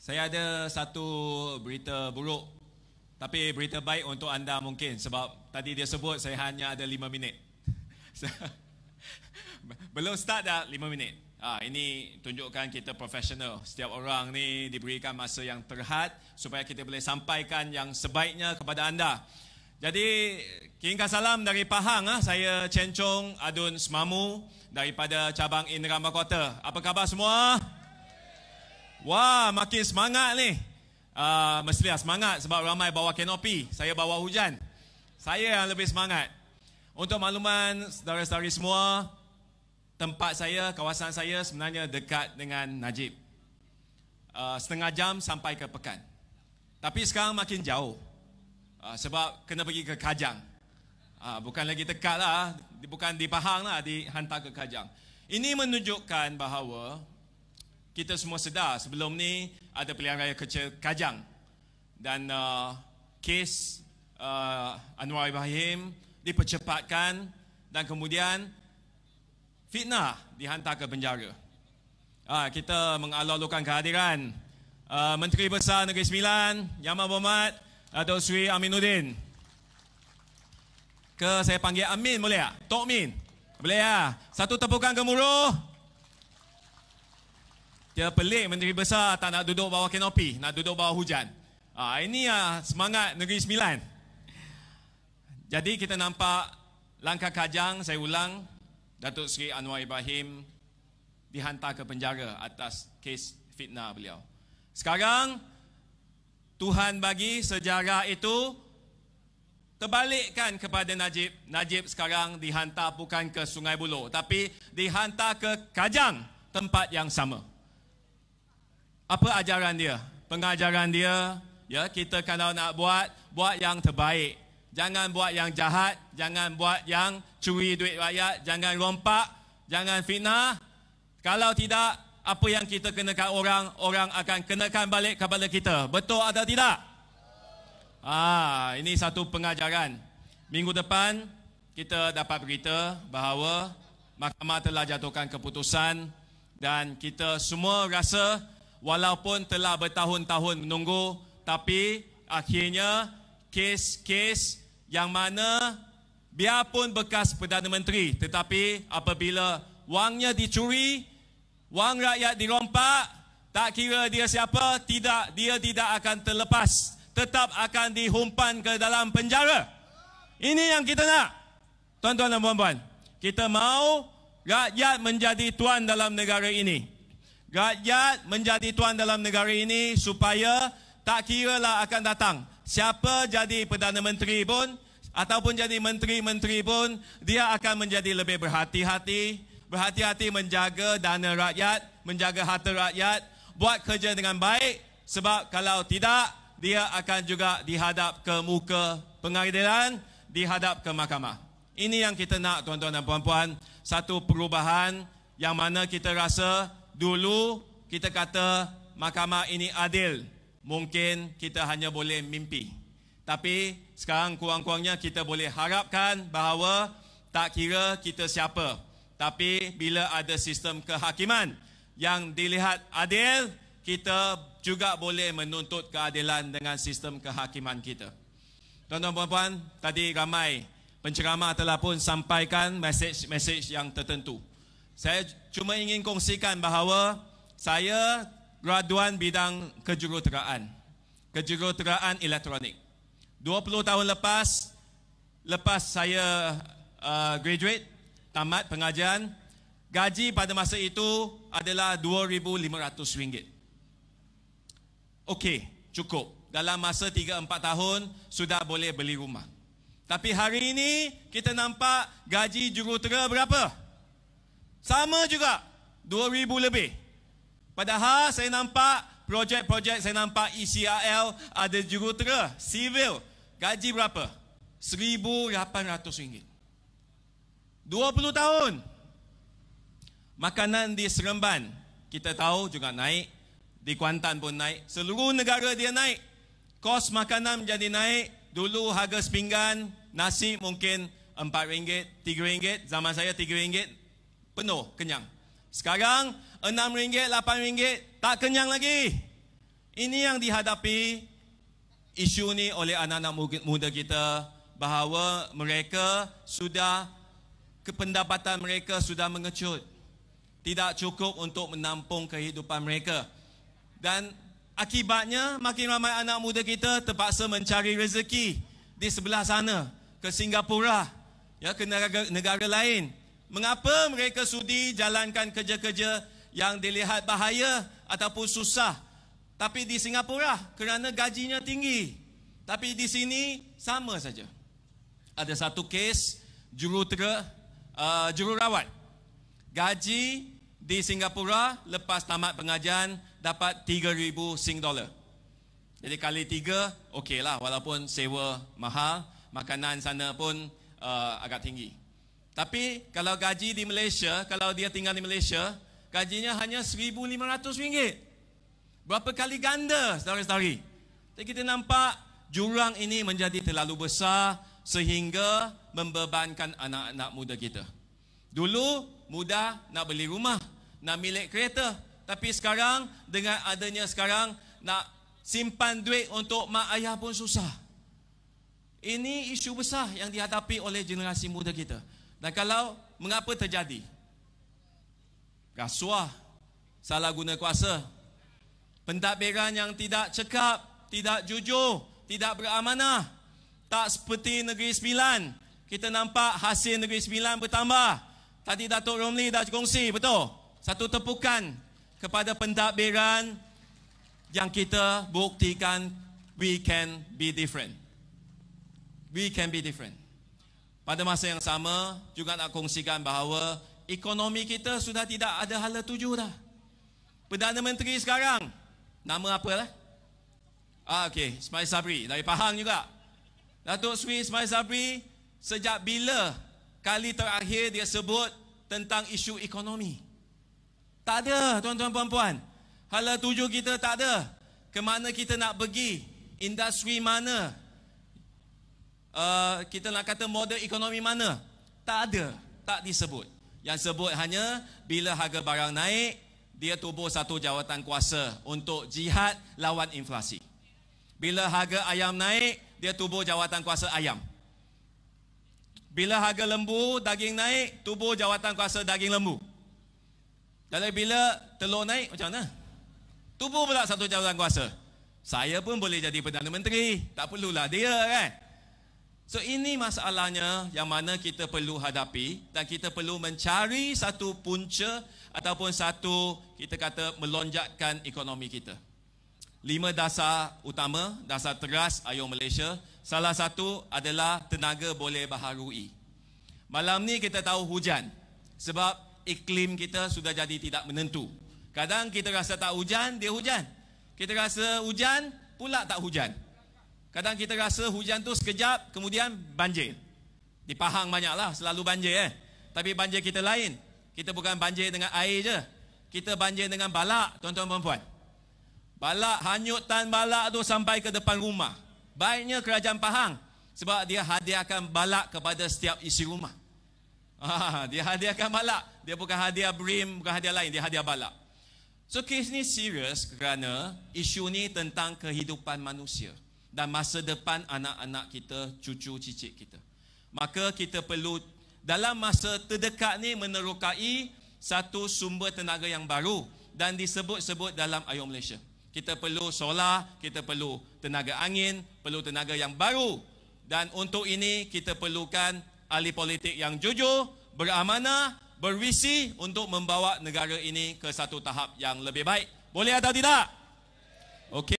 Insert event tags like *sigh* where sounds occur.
Saya ada satu berita buruk tapi berita baik untuk anda mungkin sebab tadi dia sebut saya hanya ada 5 minit. *laughs* Belum start dah 5 minit. Ah ha, ini tunjukkan kita profesional. Setiap orang ni diberikan masa yang terhad supaya kita boleh sampaikan yang sebaiknya kepada anda. Jadi kirimkan salam dari Pahang ah saya Chen Chong Adun Semamu daripada cabang Indramayu Kota. Apa khabar semua? Semua Wah, makin semangat ni. Uh, ah, mestilah semangat sebab ramai bawa kanopi. Saya bawa hujan. Saya yang lebih semangat. Untuk makluman saudara-saudari semua, tempat saya, kawasan saya sebenarnya dekat dengan Najib. Uh, setengah jam sampai ke Pekan. Tapi sekarang makin jauh. Uh, sebab kena pergi ke Kajang. Uh, bukan lagi dekat lah. Bukan di Pahang lah, dihantar ke Kajang. Ini menunjukkan bahawa kita semua sedar sebelum ni ada pilihan raya kecil Kajang dan uh, kes uh, Anwar Ibrahim dipercepatkan dan kemudian fitnah dihantar ke penjara. Uh, kita mengalulukan kehadiran uh, Menteri Besar Negeri Sembilan, Yama Bomat, Dato' Sri Aminuddin. Ke saya panggil Amin boleh tak? Tok Min. Boleh ya? Satu tepukan gemuruh. Kita pelik menteri besar tak nak duduk bawah kanopi, nak duduk bawah hujan. Ah ini ah semangat negeri Sembilan. Jadi kita nampak langkah kajang saya ulang Datuk Seri Anwar Ibrahim dihantar ke penjara atas kes fitnah beliau. Sekarang Tuhan bagi sejarah itu terbalikkan kepada Najib. Najib sekarang dihantar bukan ke Sungai Buloh tapi dihantar ke Kajang tempat yang sama apa ajaran dia? Pengajaran dia, ya kita kalau nak buat, buat yang terbaik. Jangan buat yang jahat, jangan buat yang curi duit rakyat, jangan rompak, jangan fitnah. Kalau tidak, apa yang kita kenakan orang, orang akan kenakan balik kepada kita. Betul atau tidak? Ah, ini satu pengajaran. Minggu depan kita dapat berita bahawa mahkamah telah jatuhkan keputusan dan kita semua rasa walaupun telah bertahun-tahun menunggu tapi akhirnya kes-kes yang mana biarpun bekas Perdana Menteri tetapi apabila wangnya dicuri wang rakyat dirompak tak kira dia siapa tidak dia tidak akan terlepas tetap akan dihumpan ke dalam penjara ini yang kita nak tuan-tuan dan puan-puan kita mau rakyat menjadi tuan dalam negara ini rakyat menjadi tuan dalam negara ini supaya tak kira lah akan datang siapa jadi Perdana Menteri pun ataupun jadi menteri-menteri pun dia akan menjadi lebih berhati-hati berhati-hati menjaga dana rakyat menjaga harta rakyat buat kerja dengan baik sebab kalau tidak dia akan juga dihadap ke muka pengadilan dihadap ke mahkamah ini yang kita nak tuan-tuan dan puan-puan satu perubahan yang mana kita rasa dulu kita kata mahkamah ini adil, mungkin kita hanya boleh mimpi. Tapi sekarang kurang-kurangnya kita boleh harapkan bahawa tak kira kita siapa. Tapi bila ada sistem kehakiman yang dilihat adil, kita juga boleh menuntut keadilan dengan sistem kehakiman kita. Tuan-tuan puan-puan, tadi ramai penceramah telah pun sampaikan mesej-mesej yang tertentu. Saya cuma ingin kongsikan bahawa saya graduan bidang kejuruteraan. Kejuruteraan elektronik. 20 tahun lepas, lepas saya uh, graduate, tamat pengajian, gaji pada masa itu adalah RM2,500. Okey, cukup. Dalam masa 3-4 tahun, sudah boleh beli rumah. Tapi hari ini, kita nampak gaji jurutera berapa? Berapa? Sama juga 2,000 lebih. Padahal saya nampak projek-projek saya nampak ECRL ada jurutera, civil. Gaji berapa? RM1,800. 20 tahun. Makanan di Seremban. Kita tahu juga naik. Di Kuantan pun naik. Seluruh negara dia naik. Kos makanan menjadi naik. Dulu harga sepinggan, nasi mungkin RM4, RM3. Zaman saya RM3 penuh, kenyang. Sekarang enam ringgit, lapan ringgit tak kenyang lagi. Ini yang dihadapi isu ni oleh anak-anak muda kita bahawa mereka sudah kependapatan mereka sudah mengecut. Tidak cukup untuk menampung kehidupan mereka. Dan akibatnya makin ramai anak muda kita terpaksa mencari rezeki di sebelah sana, ke Singapura, ya ke negara, negara lain Mengapa mereka sudi jalankan kerja-kerja yang dilihat bahaya ataupun susah? Tapi di Singapura kerana gajinya tinggi. Tapi di sini sama saja. Ada satu kes jurutera uh, jururawat. Gaji di Singapura lepas tamat pengajian dapat 3000 sing dollar. Jadi kali tiga, okeylah walaupun sewa mahal, makanan sana pun uh, agak tinggi. Tapi kalau gaji di Malaysia, kalau dia tinggal di Malaysia, gajinya hanya RM1,500. Berapa kali ganda, saudara-saudari? Jadi kita nampak jurang ini menjadi terlalu besar sehingga membebankan anak-anak muda kita. Dulu muda nak beli rumah, nak milik kereta. Tapi sekarang dengan adanya sekarang nak simpan duit untuk mak ayah pun susah. Ini isu besar yang dihadapi oleh generasi muda kita. Dan kalau mengapa terjadi? Rasuah salah guna kuasa. Pentadbiran yang tidak cekap, tidak jujur, tidak beramanah. Tak seperti Negeri Sembilan. Kita nampak hasil Negeri Sembilan bertambah. Tadi Datuk Romli dah kongsi, betul? Satu tepukan kepada pentadbiran yang kita buktikan we can be different. We can be different. Pada masa yang sama, juga nak kongsikan bahawa ekonomi kita sudah tidak ada hala tuju dah. Perdana Menteri sekarang, nama apa lah? Ah, Okey, Ismail Sabri, dari Pahang juga. Datuk Sri Ismail Sabri, sejak bila kali terakhir dia sebut tentang isu ekonomi? Tak ada, tuan-tuan puan-puan. Hala tuju kita tak ada. Kemana kita nak pergi? Industri mana? uh, kita nak kata model ekonomi mana? Tak ada, tak disebut. Yang sebut hanya bila harga barang naik, dia tubuh satu jawatan kuasa untuk jihad lawan inflasi. Bila harga ayam naik, dia tubuh jawatan kuasa ayam. Bila harga lembu, daging naik, tubuh jawatan kuasa daging lembu. Jadi bila telur naik, macam mana? Tubuh pula satu jawatan kuasa. Saya pun boleh jadi Perdana Menteri. Tak perlulah dia kan. So ini masalahnya yang mana kita perlu hadapi dan kita perlu mencari satu punca ataupun satu kita kata melonjakkan ekonomi kita. Lima dasar utama, dasar teras Ayo Malaysia. Salah satu adalah tenaga boleh baharui. Malam ni kita tahu hujan sebab iklim kita sudah jadi tidak menentu. Kadang kita rasa tak hujan, dia hujan. Kita rasa hujan, pula tak hujan. Kadang kita rasa hujan tu sekejap kemudian banjir. Di Pahang banyaklah selalu banjir eh. Tapi banjir kita lain. Kita bukan banjir dengan air je. Kita banjir dengan balak, tuan-tuan dan puan. Balak hanyutan balak tu sampai ke depan rumah. Baiknya kerajaan Pahang sebab dia hadiahkan balak kepada setiap isi rumah. *laughs* Ah, dia hadiahkan balak. Dia bukan hadiah brim, bukan hadiah lain, dia hadiah balak. So kes ni serius kerana isu ni tentang kehidupan manusia dan masa depan anak-anak kita, cucu cicit kita. Maka kita perlu dalam masa terdekat ni menerokai satu sumber tenaga yang baru dan disebut-sebut dalam Ayo Malaysia. Kita perlu solar, kita perlu tenaga angin, perlu tenaga yang baru. Dan untuk ini kita perlukan ahli politik yang jujur, beramanah, berwisi untuk membawa negara ini ke satu tahap yang lebih baik. Boleh atau tidak? Okey.